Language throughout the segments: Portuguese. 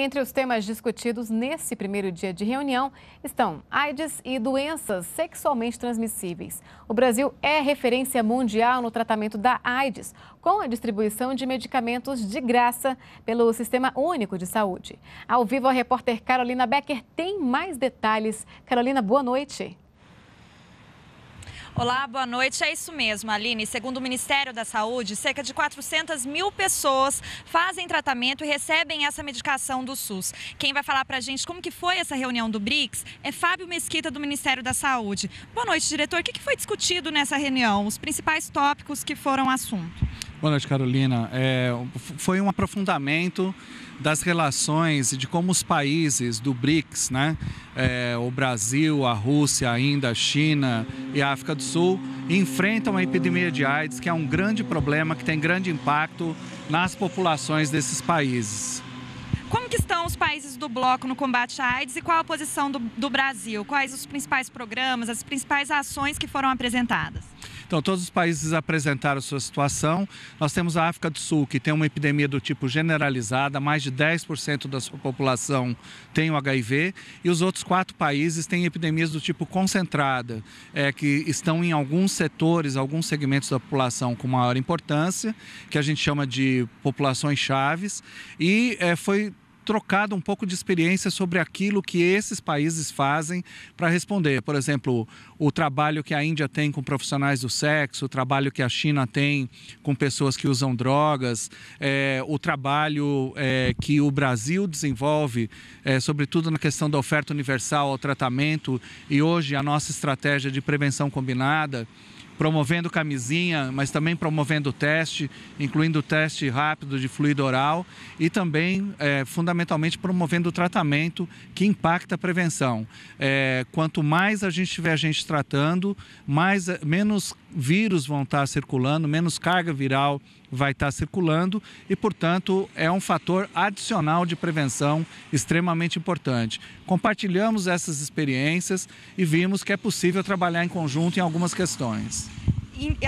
Entre os temas discutidos nesse primeiro dia de reunião estão AIDS e doenças sexualmente transmissíveis. O Brasil é referência mundial no tratamento da AIDS, com a distribuição de medicamentos de graça pelo Sistema Único de Saúde. Ao vivo, a repórter Carolina Becker tem mais detalhes. Carolina, boa noite. Olá, boa noite. É isso mesmo, Aline. Segundo o Ministério da Saúde, cerca de 400 mil pessoas fazem tratamento e recebem essa medicação do SUS. Quem vai falar para a gente como que foi essa reunião do BRICS é Fábio Mesquita, do Ministério da Saúde. Boa noite, diretor. O que foi discutido nessa reunião? Os principais tópicos que foram assunto? Boa noite, Carolina. É, foi um aprofundamento das relações e de como os países do BRICS, né? É, o Brasil, a Rússia, ainda a China e a África do Sul, enfrentam a epidemia de AIDS, que é um grande problema que tem grande impacto nas populações desses países. Como que estão os países do bloco no combate à AIDS e qual a posição do, do Brasil? Quais os principais programas, as principais ações que foram apresentadas? Então, todos os países apresentaram sua situação. Nós temos a África do Sul, que tem uma epidemia do tipo generalizada, mais de 10% da sua população tem o HIV, e os outros quatro países têm epidemias do tipo concentrada, é, que estão em alguns setores, alguns segmentos da população com maior importância, que a gente chama de populações chaves, e é, foi trocado um pouco de experiência sobre aquilo que esses países fazem para responder. Por exemplo, o trabalho que a Índia tem com profissionais do sexo, o trabalho que a China tem com pessoas que usam drogas, é, o trabalho é, que o Brasil desenvolve, é, sobretudo na questão da oferta universal ao tratamento e hoje a nossa estratégia de prevenção combinada promovendo camisinha, mas também promovendo teste, incluindo teste rápido de fluido oral e também, é, fundamentalmente, promovendo o tratamento que impacta a prevenção. É, quanto mais a gente tiver gente tratando, mais, menos vírus vão estar tá circulando, menos carga viral vai estar tá circulando e, portanto, é um fator adicional de prevenção extremamente importante. Compartilhamos essas experiências e vimos que é possível trabalhar em conjunto em algumas questões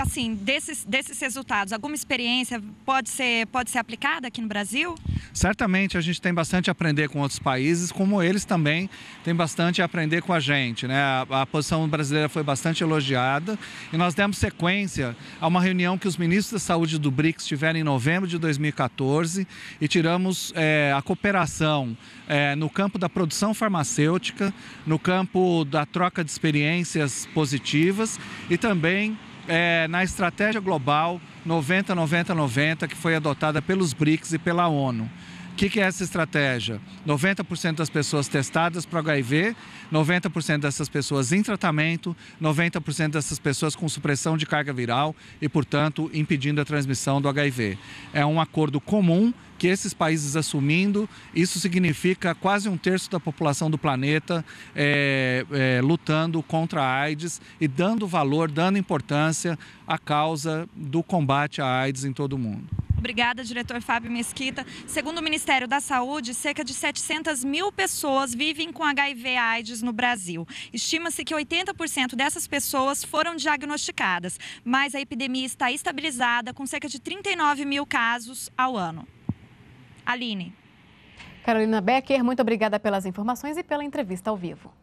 assim, desses, desses resultados, alguma experiência pode ser, pode ser aplicada aqui no Brasil? Certamente a gente tem bastante a aprender com outros países, como eles também têm bastante a aprender com a gente. Né? A, a posição brasileira foi bastante elogiada e nós demos sequência a uma reunião que os ministros da saúde do BRICS tiveram em novembro de 2014 e tiramos é, a cooperação é, no campo da produção farmacêutica, no campo da troca de experiências positivas e também é, na estratégia global 90-90-90 que foi adotada pelos BRICS e pela ONU. O que, que, é essa estratégia? 90% das pessoas testadas para HIV, 90% dessas pessoas em tratamento, 90% dessas pessoas com supressão de carga viral e, portanto, impedindo a transmissão do HIV. É um acordo comum que esses países assumindo, isso significa quase um terço da população do planeta é, é, lutando contra a AIDS e dando valor, dando importância à causa do combate à AIDS em todo o mundo. Obrigada, diretor Fábio Mesquita. Segundo o Ministério da Saúde, cerca de 700 mil pessoas vivem com HIV/AIDS no Brasil. Estima-se que 80% dessas pessoas foram diagnosticadas, mas a epidemia está estabilizada com cerca de 39 mil casos ao ano. Aline. Carolina Becker, muito obrigada pelas informações e pela entrevista ao vivo.